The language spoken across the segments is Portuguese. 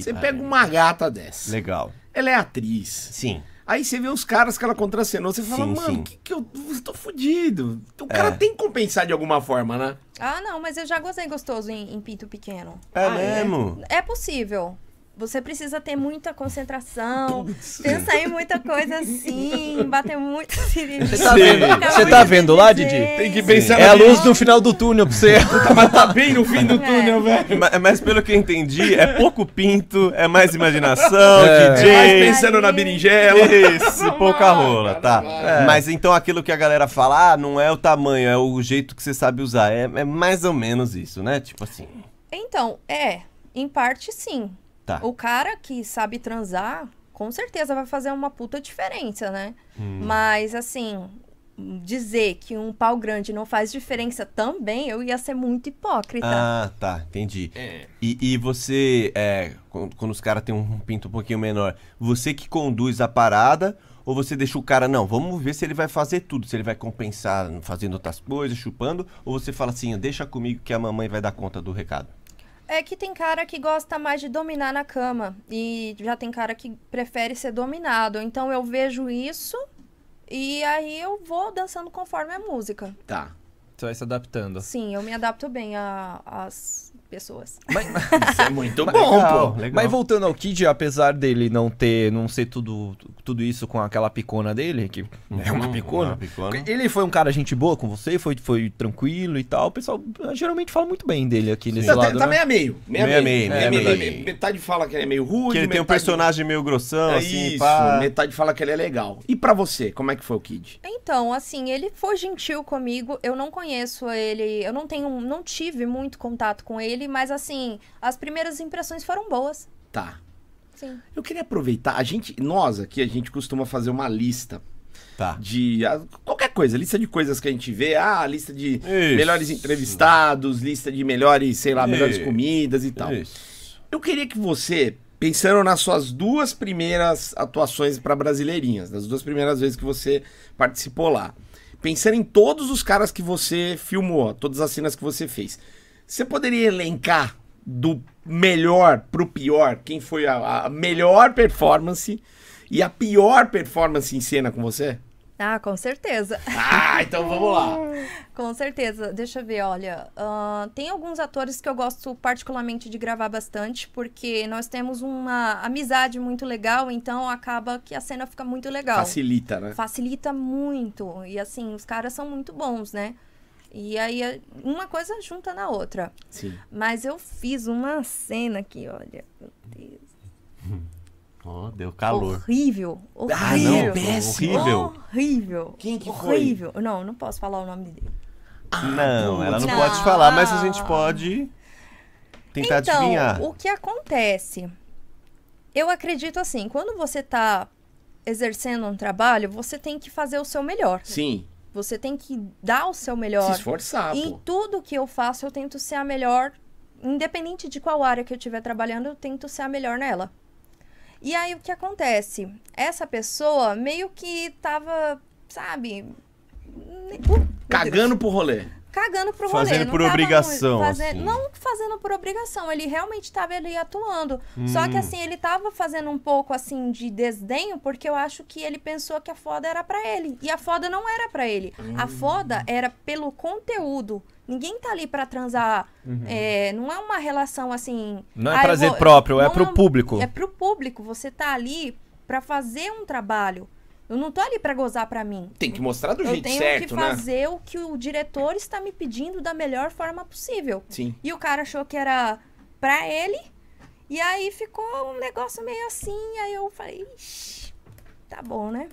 Você pega uma gata dessa. Legal. Ela é atriz. Sim. Aí você vê os caras que ela contracenou, você fala, sim, mano, o Que, que eu. tô fudido. Então, o cara é. tem que compensar de alguma forma, né? Ah, não, mas eu já gostei gostoso em, em pinto pequeno. É ah, é? mesmo? É, é possível. Você precisa ter muita concentração, Putz. pensar em muita coisa assim, bater muito cirurgia. Tá você tá vendo, você tá vendo lá, Didi? Tem que pensar É a luz do final do túnel pra você. mas tá bem no fim do é. túnel, é. velho. Mas, mas, pelo que eu entendi, é pouco pinto, é mais imaginação, é. DJ. É tá mais pensando na berinjela. Isso, pouca rola, tá. É. Mas então aquilo que a galera fala, ah, não é o tamanho, é o jeito que você sabe usar. É, é mais ou menos isso, né? Tipo assim. Então, é. Em parte, sim. Tá. O cara que sabe transar, com certeza vai fazer uma puta diferença, né? Hum. Mas, assim, dizer que um pau grande não faz diferença também, eu ia ser muito hipócrita. Ah, tá, entendi. É. E, e você, é, quando, quando, os caras têm um pinto um pouquinho menor, você que conduz a parada ou você deixa o cara, não, vamos ver se ele vai fazer tudo, se ele vai compensar fazendo outras coisas, chupando, ou você fala assim, deixa comigo que a mamãe vai dar conta do recado? É que tem cara que gosta mais de dominar na cama e já tem cara que prefere ser dominado. Então eu vejo isso e aí eu vou dançando conforme a música. Tá. Você vai se adaptando. Sim, eu me adapto bem às pessoas. Mas, isso é muito bom, legal, pô. Legal. Mas voltando ao Kid, apesar dele não ter, não ser tudo, tudo isso com aquela picona dele, que é uma uhum, picona, uma picona, ele foi um cara gente boa com você, foi, foi tranquilo e tal. O pessoal ah, geralmente fala muito bem dele aqui Sim. nesse não, tá, tá lado. Tá né? meio a meio. Meio a meio. meio, meio, é meio, meio. Metade fala que ele é meio rude. Que ele tem um personagem meio grossão, é assim, isso, pá. Metade fala que ele é legal. E para você, como é que foi o Kid? Então, assim, ele foi gentil comigo. Eu não conheço ele, eu não tenho, não tive muito contato com ele mas assim, as primeiras impressões foram boas. Tá. Sim. Eu queria aproveitar, a gente, nós aqui, a gente costuma fazer uma lista Tá. De a, qualquer coisa, lista de coisas que a gente vê, ah, lista de Isso. melhores entrevistados, lista de melhores, sei lá, Isso. melhores comidas e tal. Isso. Eu queria que você, pensando nas suas duas primeiras atuações para brasileirinhas, nas duas primeiras vezes que você participou lá, pensando em todos os caras que você filmou, todas as cenas que você fez. Você poderia elencar do melhor pro pior quem foi a, a melhor performance e a pior performance em cena com você? Ah, com certeza. Ah, então vamos lá. com certeza. Deixa eu ver, olha. Uh, tem alguns atores que eu gosto particularmente de gravar bastante, porque nós temos uma amizade muito legal, então acaba que a cena fica muito legal. Facilita, né? Facilita muito. E assim, os caras são muito bons, né? E aí eh, uma coisa junta na outra. Sim. Mas eu fiz uma cena aqui, olha, meu Deus. Oh, deu calor. Horrível. Horrível. Ah, não, péssimo. Horrível. Horrível. Quem que horrível. foi? Não, não posso falar o nome dele. Ah, ah não, ela não, não, pode falar, mas a gente ah. pode tentar então, adivinhar. O que acontece? Eu acredito assim, quando você está exercendo um trabalho, você tem que fazer o seu melhor. Sim. Você tem que dar o seu melhor. Se esforçar. E pô. tudo que eu faço, eu tento ser a melhor. Independente de qual área que eu estiver trabalhando, eu tento ser a melhor nela. E aí o que acontece? Essa pessoa meio que tava, sabe. Uh, Cagando pro rolê cagando pro rolê. Fazendo por obrigação. assim. Não fazendo por obrigação, ele realmente estava ali atuando. Hum. Só que hum. assim, ele estava fazendo um pouco assim de desdenho, porque eu acho que ele pensou que a foda era para ele. E a foda não era para ele. Hum. A foda era pelo conteúdo. Ninguém tá ali para transar. Uhum. É, não é uma relação assim. Não é para ah, prazer vou, próprio, é é pro público. É pro público. Você tá ali para fazer um trabalho. Eu não tô ali para gozar para mim. Tem que mostrar do eu jeito certo, né? Eu tenho que fazer o que o diretor está me pedindo da melhor forma possível. Sim. E o cara achou que era para ele. E aí ficou um negócio meio assim. Aí eu falei, Ixi, tá bom, né?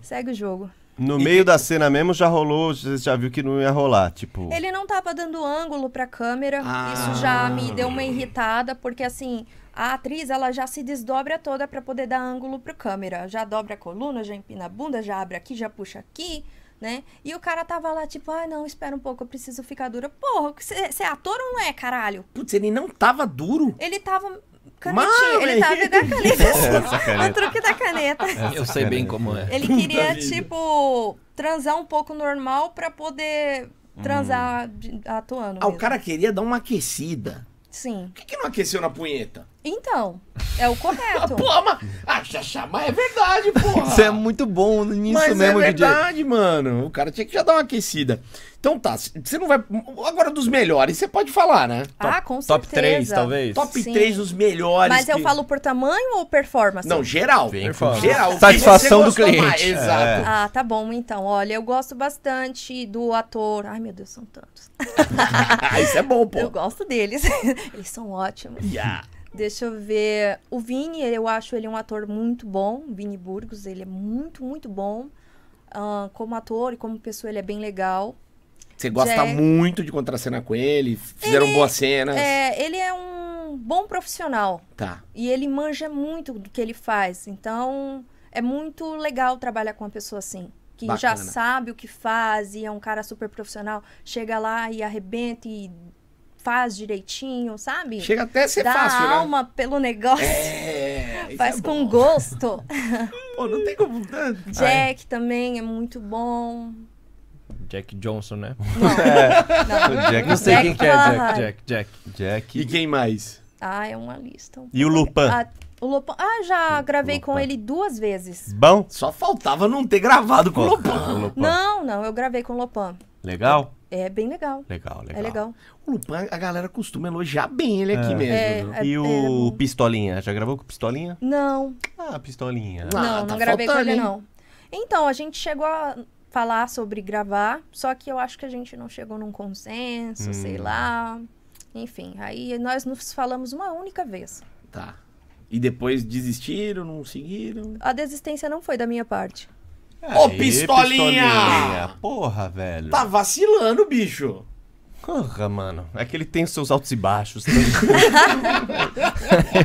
Segue o jogo. No e meio da cena mesmo já rolou, você já viu que não ia rolar, tipo. Ele não tava dando ângulo pra câmera. Ah. Isso já me deu uma irritada, porque assim, a atriz ela já se desdobra toda para poder dar ângulo para câmera. Já dobra a coluna, já empina a bunda, já abre aqui, já puxa aqui, né? E o cara tava lá tipo, ai ah, não, espera um pouco, eu preciso ficar dura. Porra, você é ator ou não é, caralho? Putz, ele não tava duro? Ele tava Mano, Ele tava da a é, caneta. o truque da caneta. Eu sei bem como é. Ele queria, tipo, transar um pouco normal pra poder transar hum. atuando. Ah, mesmo. o cara queria dar uma aquecida. Sim. Por que, que não aqueceu na punheta? Então, é o correto. pô, mas, ah, chamar é verdade, pô. Você é muito bom nisso mas mesmo, é verdade, DJ. mano. O cara tinha que já dar uma aquecida. Então tá, você não vai... Agora dos melhores, você pode falar, né? Ah, top, com certeza. Top 3, talvez? Top Sim. 3 dos melhores. Mas que... eu falo por tamanho ou performance? Não, geral. Bem, performance. Geral. Satisfação do cliente. Mais, é. Ah, tá bom, então. Olha, eu gosto bastante do ator... Ai, meu Deus, são tantos. Ah, isso é bom, pô. Eu gosto deles. Eles são ótimos. Yeah. Deixa eu ver. O Vini, eu acho ele um ator muito bom. Vini Burgos, ele é muito, muito bom. Uh, como ator e como pessoa, ele é bem legal. Você gosta Jack... muito de contracenar com ele? Fizeram ele, boas cenas? É, ele é um bom profissional. Tá. E ele manja muito do que ele faz. Então, é muito legal trabalhar com uma pessoa assim. Que Bacana. já sabe o que faz e é um cara super profissional. Chega lá e arrebenta e faz direitinho, sabe? Chega até a ser Dá fácil, né? alma pelo negócio. É, é faz é com bom. gosto. Pô, não tem como. Jack Ai. também é muito bom. Jack Johnson, né? Não, é. não. Jack, não sei Jack, quem que é Jack, Jack, Jack, Jack. E quem mais? Ah, é uma lista. Um e o Lupin? Ah, o Lupin. Ah, já gravei com ele duas vezes. Bom. Só faltava não ter gravado com o Lupin. Lupin. Não, não, eu gravei com o Lupin. Legal. É bem legal. Legal, legal. É legal. O Lupin, a galera costuma elogiar bem ele aqui é. mesmo. É, é, e o é Pistolinha? Já gravou com o Pistolinha? Não. Ah, Pistolinha. Ah, não, tá não gravei com ele, hein? não. Então, a gente chegou a falar sobre gravar, só que eu acho que a gente não chegou num consenso, hum. sei lá. Enfim, aí nós nos falamos uma única vez. Tá. E depois desistiram, não seguiram? A desistência não foi da minha parte. Ô, pistolinha! pistolinha! Porra, velho. Tá vacilando, bicho. Porra, mano. É que ele tem os seus altos e baixos.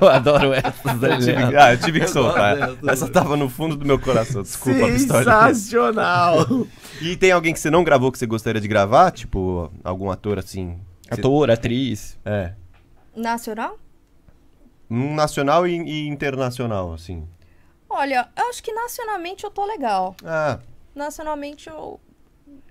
eu adoro essas. Né? tive, ah, eu tive que soltar. Essa tava no fundo do meu coração. Desculpa, pistolinha. Sensacional! e tem alguém que você não gravou que você gostaria de gravar? Tipo, algum ator assim? Ator, atriz. É. Nacional? Um nacional e, e internacional, assim. Olha, eu acho que nacionalmente eu tô legal. Ah. Nacionalmente eu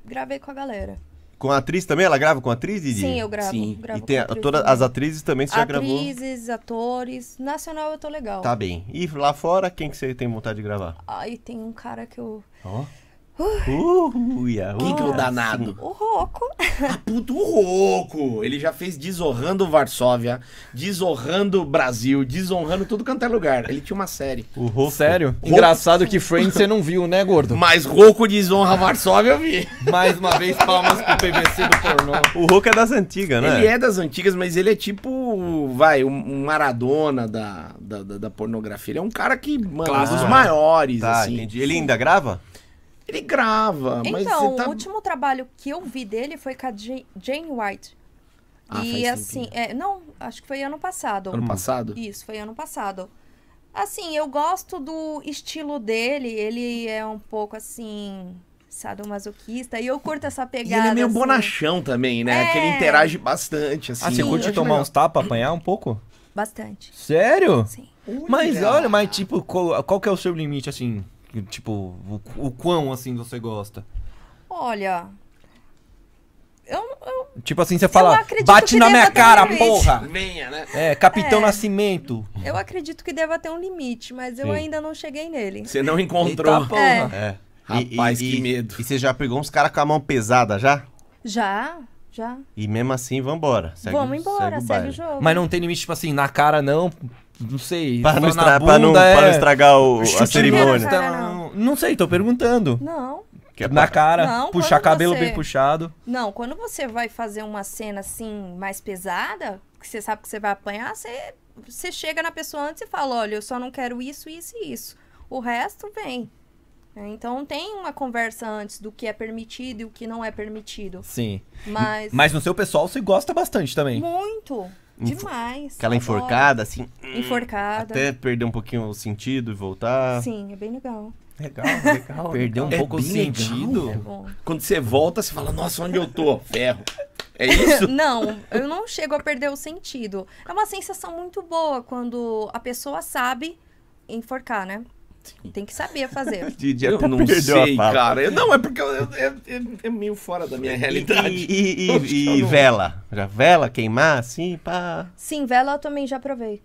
gravei com a galera. Com a atriz também? Ela grava com a atriz, Didi? Sim, eu gravo. Sim. gravo e tem a, todas também. as atrizes também você atrizes, já gravou? Atrizes, atores. Nacional eu tô legal. Tá bem. E lá fora, quem que você tem vontade de gravar? Aí tem um cara que eu. Oh. Uh, uia, Quem que é o danado? O Roco. Tá puto, o Roco. Ele já fez desonrando Varsóvia, desonrando Brasil, desonrando tudo quanto é lugar. Ele tinha uma série. O Roco. Sério? Roco. Engraçado que Friends você não viu, né, gordo? Mas Roco desonra Varsóvia eu vi. Mais uma vez, palmas pro PVC do pornô. O Roco é das antigas, né? Ele é das antigas, mas ele é tipo, vai, um Maradona da, da, da, da pornografia. Ele é um cara que, mano, Claro. um dos maiores, Tá, assim. entendi. Ele ainda grava? Ele grava, então, mas. Então, tá... o último trabalho que eu vi dele foi com a Jane White. Ah, e assim, é, não, acho que foi ano passado. Ano passado? Isso, foi ano passado. Assim, eu gosto do estilo dele, ele é um pouco assim sadomasoquista. E eu curto essa pegada. E ele é meio assim. bonachão também, né? É... Que ele é. interage bastante, assim. Ah, você curte tomar uns tapas, apanhar um pouco? Bastante. Sério? Sim. Ui, mas cara. olha, mas tipo, qual, qual que é o seu limite, assim? Tipo, o, o quão assim você gosta? Olha. Eu, eu tipo assim, você fala, bate na minha cara, um porra! Venha, né? É, Capitão é, Nascimento. Eu acredito que deva ter um limite, mas eu Sim. ainda não cheguei nele. Você não encontrou. Eita, porra. É. é. Rapaz, e, que medo. E você já pegou uns caras com a mão pesada já? Já, já. E mesmo assim, vambora. Segue, Vamos embora, segue o, segue o jogo. Mas não tem limite, tipo assim, na cara não, não sei. Para não, estra não, é... não estragar o, a cerimônia. Não, não sei, tô perguntando. Não. É na cara, não, puxar cabelo você... bem puxado. Não, quando você vai fazer uma cena assim, mais pesada, que você sabe que você vai apanhar, você, você chega na pessoa antes e fala: olha, eu só não quero isso, isso e isso. O resto vem. É, então tem uma conversa antes do que é permitido e o que não é permitido. Sim. Mas. Mas no seu pessoal você gosta bastante também. Muito. Demais. Aquela enforcada, adoro. assim. Hum, enforcada. Até perder um pouquinho o sentido e voltar. Sim, é bem legal. Legal, legal. Perdeu um é pouco o é sentido. Legal. É quando você volta, você fala, nossa, onde eu tô? Ferro. É isso? não, eu não chego a perder o sentido. É uma sensação muito boa quando a pessoa sabe enforcar, né? Tem que saber fazer. Didi eu não sei, cara. Eu, não, é porque eu, eu, eu, é meio fora da minha realidade. E, e, e, e não... vela? Já vela queimar assim? Pá. Sim, vela eu também já provei.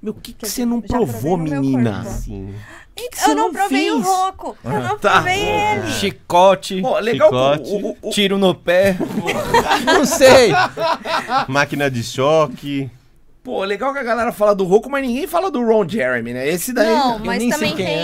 Meu, o que, que, que você não provou, menina? Sim. Que que eu não, não provei o roco. Ah, eu não tá. provei ele. Chicote. Pô, legal chicote o, o, o, tiro no pé. não sei. Máquina de choque. Pô, legal que a galera fala do Roku, mas ninguém fala do Ron Jeremy, né? Esse daí. Não, mas também é. tem.